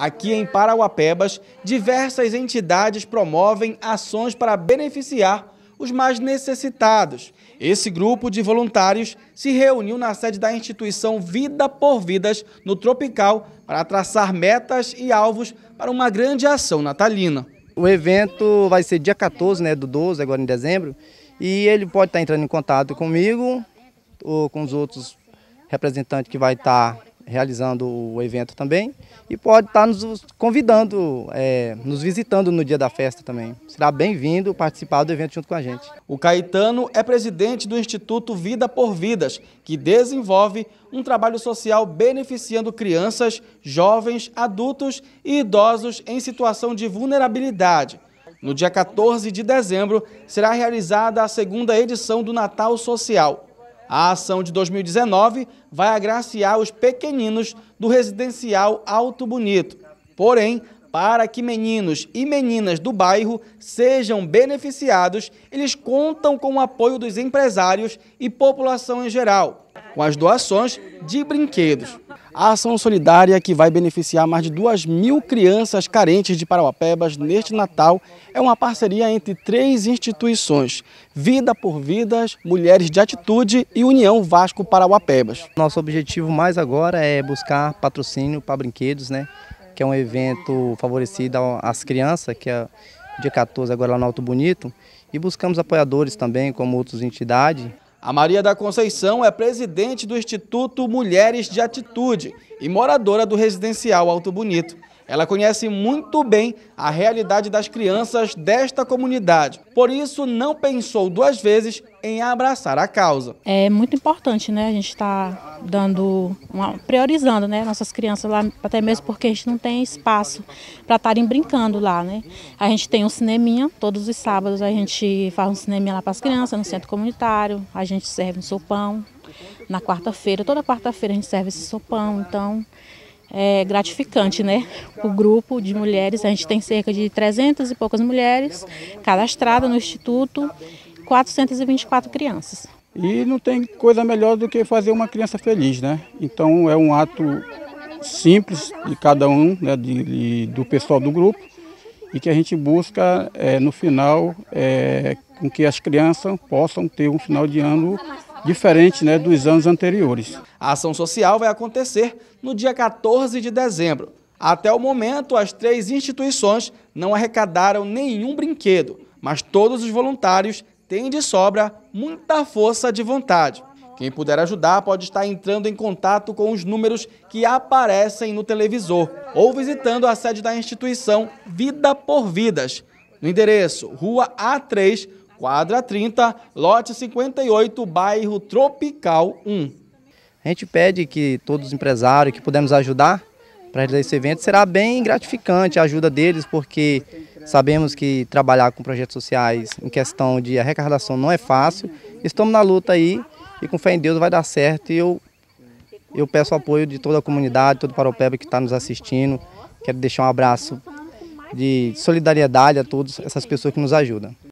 Aqui em Parauapebas, diversas entidades promovem ações para beneficiar os mais necessitados. Esse grupo de voluntários se reuniu na sede da instituição Vida por Vidas, no Tropical, para traçar metas e alvos para uma grande ação natalina. O evento vai ser dia 14 né, do 12, agora em dezembro, e ele pode estar entrando em contato comigo ou com os outros representantes que vai estar realizando o evento também e pode estar tá nos convidando, é, nos visitando no dia da festa também. Será bem-vindo participar do evento junto com a gente. O Caetano é presidente do Instituto Vida por Vidas, que desenvolve um trabalho social beneficiando crianças, jovens, adultos e idosos em situação de vulnerabilidade. No dia 14 de dezembro será realizada a segunda edição do Natal Social. A ação de 2019 vai agraciar os pequeninos do residencial Alto Bonito. Porém, para que meninos e meninas do bairro sejam beneficiados, eles contam com o apoio dos empresários e população em geral, com as doações de brinquedos a ação solidária que vai beneficiar mais de 2 mil crianças carentes de Parauapebas neste Natal é uma parceria entre três instituições, Vida por Vidas, Mulheres de Atitude e União Vasco Parauapebas. Nosso objetivo mais agora é buscar patrocínio para brinquedos, né? que é um evento favorecido às crianças, que é dia 14 agora lá no Alto Bonito, e buscamos apoiadores também, como outras entidades. A Maria da Conceição é presidente do Instituto Mulheres de Atitude e moradora do residencial Alto Bonito. Ela conhece muito bem a realidade das crianças desta comunidade, por isso não pensou duas vezes em abraçar a causa. É muito importante, né? A gente está dando, uma, priorizando, né, nossas crianças lá, até mesmo porque a gente não tem espaço para estarem brincando lá, né? A gente tem um cineminha todos os sábados, a gente faz um cineminha lá para as crianças no centro comunitário, a gente serve um sopão na quarta-feira, toda quarta-feira a gente serve esse sopão, então é, gratificante, né? O grupo de mulheres, a gente tem cerca de 300 e poucas mulheres cadastradas no Instituto, 424 crianças. E não tem coisa melhor do que fazer uma criança feliz, né? Então é um ato simples de cada um, né, de, de, do pessoal do grupo, e que a gente busca é, no final é, com que as crianças possam ter um final de ano diferente né, dos anos anteriores. A ação social vai acontecer no dia 14 de dezembro. Até o momento, as três instituições não arrecadaram nenhum brinquedo, mas todos os voluntários têm de sobra muita força de vontade. Quem puder ajudar pode estar entrando em contato com os números que aparecem no televisor ou visitando a sede da instituição Vida por Vidas, no endereço Rua A3, quadra 30, lote 58, bairro Tropical 1. A gente pede que todos os empresários que pudermos ajudar para realizar esse evento, será bem gratificante a ajuda deles, porque sabemos que trabalhar com projetos sociais em questão de arrecadação não é fácil. Estamos na luta aí e com fé em Deus vai dar certo e eu, eu peço apoio de toda a comunidade, todo o Paropeba que está nos assistindo. Quero deixar um abraço de solidariedade a todas essas pessoas que nos ajudam.